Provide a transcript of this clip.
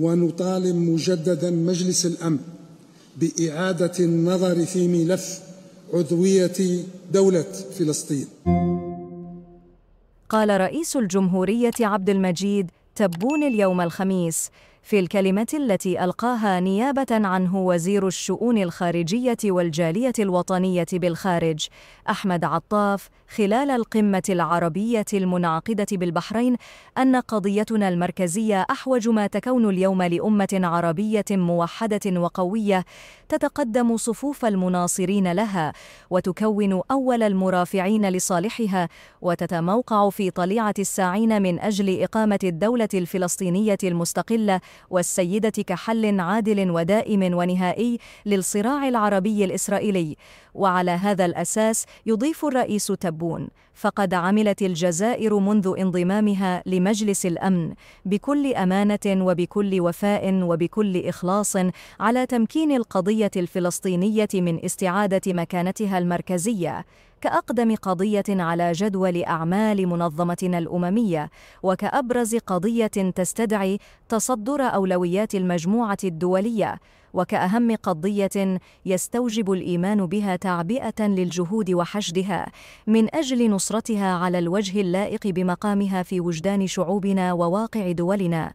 ونطالب مجددا مجلس الامن باعاده النظر في ملف عضويه دوله فلسطين. قال رئيس الجمهوريه عبد المجيد تبون اليوم الخميس في الكلمة التي ألقاها نيابة عنه وزير الشؤون الخارجية والجالية الوطنية بالخارج أحمد عطاف خلال القمة العربية المنعقدة بالبحرين أن قضيتنا المركزية أحوج ما تكون اليوم لأمة عربية موحدة وقوية تتقدم صفوف المناصرين لها وتكون أول المرافعين لصالحها وتتموقع في طليعة الساعين من أجل إقامة الدولة الفلسطينية المستقلة والسيدة كحل عادل ودائم ونهائي للصراع العربي الإسرائيلي وعلى هذا الأساس يضيف الرئيس تبون فقد عملت الجزائر منذ انضمامها لمجلس الأمن بكل أمانة وبكل وفاء وبكل إخلاص على تمكين القضية الفلسطينية من استعادة مكانتها المركزية كأقدم قضية على جدول أعمال منظمتنا الأممية وكأبرز قضية تستدعي تصدر أولويات المجموعة الدولية وكأهم قضية يستوجب الإيمان بها تعبئة للجهود وحشدها من أجل نصرتها على الوجه اللائق بمقامها في وجدان شعوبنا وواقع دولنا.